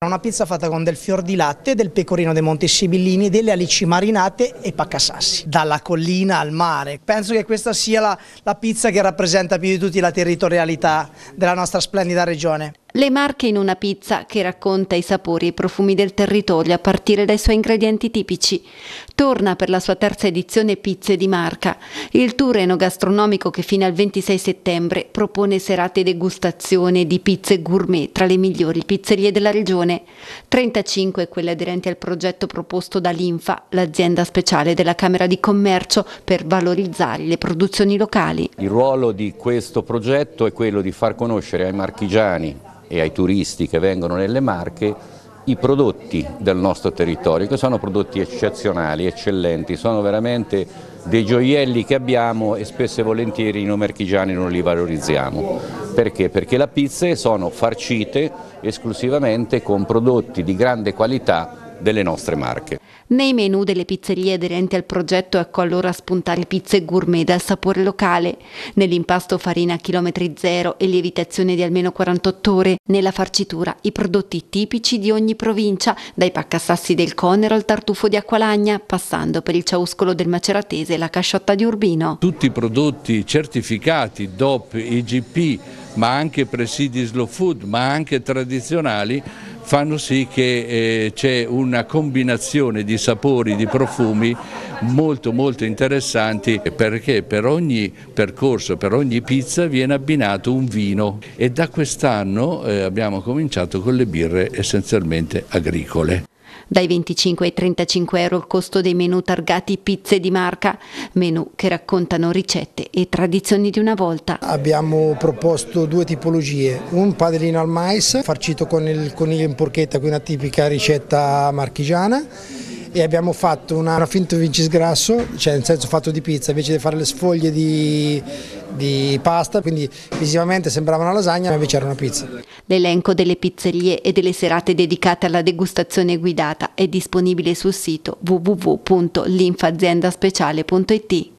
Una pizza fatta con del fior di latte, del pecorino dei Monti Sibillini, delle alici marinate e paccasassi, dalla collina al mare. Penso che questa sia la, la pizza che rappresenta più di tutti la territorialità della nostra splendida regione. Le Marche in una pizza che racconta i sapori e i profumi del territorio a partire dai suoi ingredienti tipici. Torna per la sua terza edizione Pizze di Marca, il tour enogastronomico che fino al 26 settembre propone serate degustazione di pizze gourmet tra le migliori pizzerie della regione. 35 quelle aderenti al progetto proposto da Linfa, l'azienda speciale della Camera di Commercio per valorizzare le produzioni locali. Il ruolo di questo progetto è quello di far conoscere ai marchigiani e ai turisti che vengono nelle Marche i prodotti del nostro territorio, che sono prodotti eccezionali, eccellenti, sono veramente dei gioielli che abbiamo e spesso e volentieri noi marchigiani non li valorizziamo. Perché? Perché le pizze sono farcite esclusivamente con prodotti di grande qualità delle nostre marche. Nei menu delle pizzerie aderenti al progetto ecco allora spuntare pizze gourmet dal sapore locale, nell'impasto farina a chilometri zero e lievitazione di almeno 48 ore, nella farcitura i prodotti tipici di ogni provincia, dai paccassassi del Conero al tartufo di Acqualagna, passando per il ciauscolo del Maceratese e la casciotta di Urbino. Tutti i prodotti certificati DOP, IGP, ma anche presidi slow food, ma anche tradizionali, fanno sì che eh, c'è una combinazione di sapori, di profumi molto molto interessanti perché per ogni percorso, per ogni pizza viene abbinato un vino e da quest'anno eh, abbiamo cominciato con le birre essenzialmente agricole. Dai 25 ai 35 euro il costo dei menu targati pizze di marca, menu che raccontano ricette e tradizioni di una volta. Abbiamo proposto due tipologie, un padellino al mais farcito con il coniglio in porchetta, quindi una tipica ricetta marchigiana e abbiamo fatto una, una finto vincisgrasso, cioè nel senso fatto di pizza, invece di fare le sfoglie di, di pasta, quindi visivamente sembrava una lasagna ma invece era una pizza. L'elenco delle pizzerie e delle serate dedicate alla degustazione guidata è disponibile sul sito www.linfaziendaspeciale.it.